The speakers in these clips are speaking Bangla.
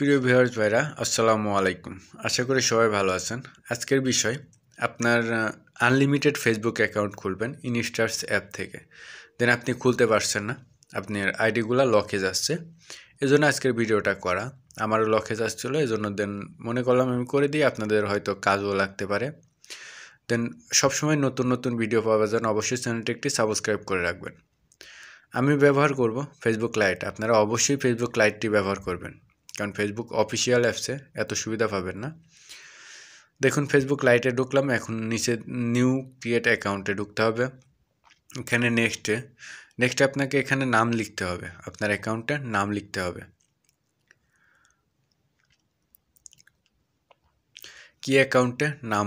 প্রিয় ভিউয়ার্স ভাইরা আসসালামু আলাইকুম আশা করি সবাই ভালো আছেন আজকের বিষয় আপনার আনলিমিটেড ফেসবুক অ্যাকাউন্ট খুলবেন ইনস্টার্স অ্যাপ থেকে দেন আপনি খুলতে পারছেন না আপনার আইডিগুলো লকে যাচ্ছে এজন্য আজকের ভিডিওটা করা আমারও লকে এই এজন্য দেন মনে করলাম আমি করে দিই আপনাদের হয়তো কাজও লাগতে পারে দেন সবসময় নতুন নতুন ভিডিও পাওয়া জন্য অবশ্যই চ্যানেলটি একটি সাবস্ক্রাইব করে রাখবেন আমি ব্যবহার করব ফেসবুক লাইট আপনারা অবশ্যই ফেসবুক লাইটটি ব্যবহার করবেন কারণ ফেসবুক অফিসিয়াল অ্যাপসে এত সুবিধা পাবেন না দেখুন ফেসবুক লাইটে ঢুকলাম এখন নিচে নিউ ক্রিয়েট অ্যাকাউন্টে ঢুকতে হবে এখানে নেক্সটে নেক্সটে আপনাকে এখানে নাম লিখতে হবে আপনার অ্যাকাউন্টে নাম লিখতে হবে কি অ্যাকাউন্টে নাম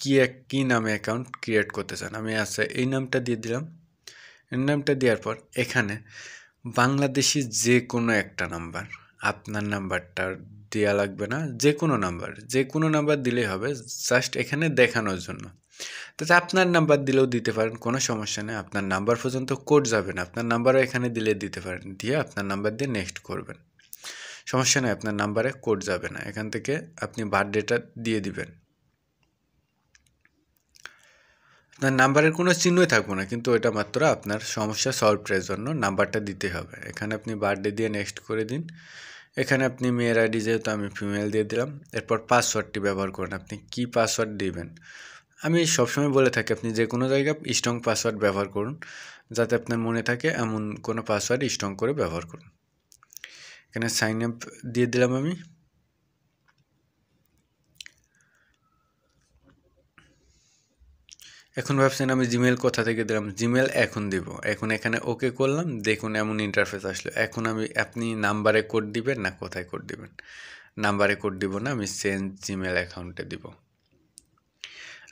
কি কি নামে অ্যাকাউন্ট ক্রিয়েট করতে চান আমি আচ্ছা এই নামটা দিয়ে দিলাম এই নামটা দেওয়ার পর এখানে বাংলাদেশি যে কোনো একটা নাম্বার আপনার নাম্বারটা দেওয়া লাগবে না যে কোনো নাম্বার যে কোনো নাম্বার দিলেই হবে জাস্ট এখানে দেখানোর জন্য তো আপনার নাম্বার দিলেও দিতে পারেন কোনো সমস্যা নেই আপনার নাম্বার পর্যন্ত কোড যাবেন আপনার নাম্বারও এখানে দিলে দিতে পারেন দিয়ে আপনার নাম্বার দিয়ে নেক্সট করবেন সমস্যা নেই আপনার নাম্বারে কোড যাবে না এখান থেকে আপনি বার্থডেটা দিয়ে দিবেন আপনার নাম্বারের কোনো চিহ্নই থাকবো না কিন্তু এটা মাত্র আপনার সমস্যা সলভের জন্য নাম্বারটা দিতে হবে এখানে আপনি বার্থডে দিয়ে নেক্সট করে দিন এখানে আপনি মেয়ের আইডি যেহেতু আমি ফিমেল দিয়ে দিলাম এরপর পাসওয়ার্ডটি ব্যবহার করেন আপনি কি পাসওয়ার্ড দিবেন আমি সবসময় বলে থাকি আপনি যে কোনো জায়গায় স্ট্রং পাসওয়ার্ড ব্যবহার করুন যাতে আপনার মনে থাকে এমন কোনো পাসওয়ার্ড স্ট্রং করে ব্যবহার করুন এখানে সাইন আপ দিয়ে দিলাম আমি এখন ভাবছেন আমি জিমেল কোথা থেকে দিলাম জিমেল এখন দেব এখন এখানে ওকে করলাম দেখুন এমন ইন্টারফেস আসলো এখন আমি আপনি নাম্বারে কোড দিবেন না কোথায় কোড দিবেন নাম্বারে কোড দিব না আমি চেঞ্জ জিমেল অ্যাকাউন্টে দিব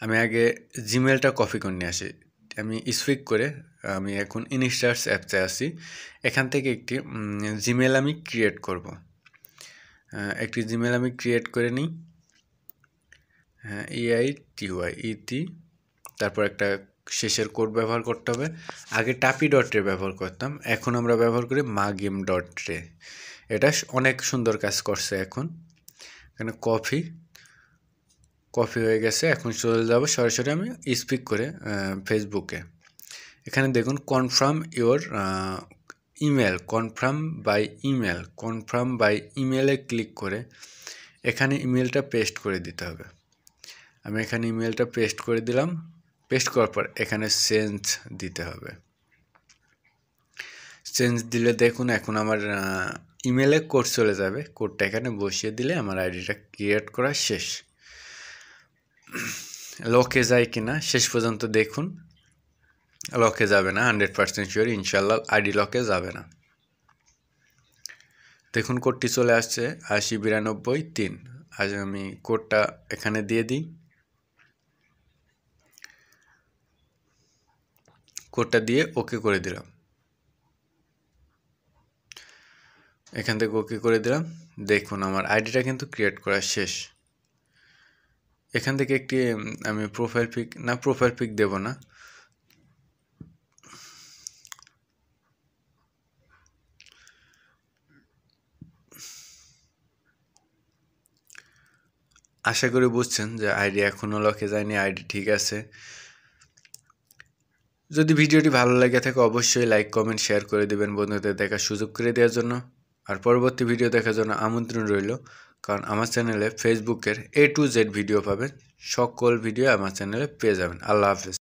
আমি আগে জিমেলটা কপি করে নিয়ে আসি আমি স্পিক করে আমি এখন ইনস্টার্স অ্যাপসে আসি এখান থেকে একটি জিমেল আমি ক্রিয়েট করব একটি জিমেল আমি ক্রিয়েট করে নিই হ্যাঁ ইআই টিওয়াই ইটি তারপর একটা শেষের কোড ব্যবহার করতে হবে আগে টাপি ডট রে ব্যবহার করতাম এখন আমরা ব্যবহার করি মা গেম ডট রে এটা অনেক সুন্দর কাজ করছে এখন এখানে কফি কফি হয়ে গেছে এখন চলে যাবো সরাসরি আমি স্পিক করে ফেসবুকে এখানে দেখুন confirm your email confirm by email confirm by ইমেলে ক্লিক করে এখানে ইমেলটা পেস্ট করে দিতে হবে আমি এখানে ইমেলটা পেস্ট করে দিলাম পেস্ট করার পর এখানে চেঞ্জ দিতে হবে চেঞ্জ দিলে দেখুন এখন আমার ইমেলে কোড চলে যাবে কোডটা এখানে বসিয়ে দিলে আমার আইডিটা ক্রিয়েট করা শেষ লকে যায় কি না শেষ পর্যন্ত দেখুন লকে যাবে না হান্ড্রেড পার্সেন্ট শিওর ইনশাল্লাহ আইডি লকে যাবে না দেখুন কোডটি চলে আসছে আশি বিরানব্বই তিন আজ আমি কোডটা এখানে দিয়ে দিই কোডটা দিয়ে ওকে করে দিলাম এখান থেকে ওকে করে দিলাম দেখুন আমার আইডিটা কিন্তু ক্রিয়েট করা শেষ এখান থেকে একটি আমি প্রোফাইল পিক না প্রোফাইল পিক দেব না আশা করি বুঝছেন যে আইডি এখনও লকে যায়নি আইডি ঠিক আছে যদি ভিডিওটি ভালো লাগে থাকে অবশ্যই লাইক কমেন্ট শেয়ার করে দেবেন বন্ধুদের দেখার সুযোগ করে দেওয়ার জন্য আর পরবর্তী ভিডিও দেখার জন্য আমন্ত্রণ রইল কারণ আমার চ্যানেলে ফেসবুকের এ টু জেড ভিডিও পাবেন সকল ভিডিও আমার চ্যানেলে পেয়ে যাবেন আল্লাহ হাফেজ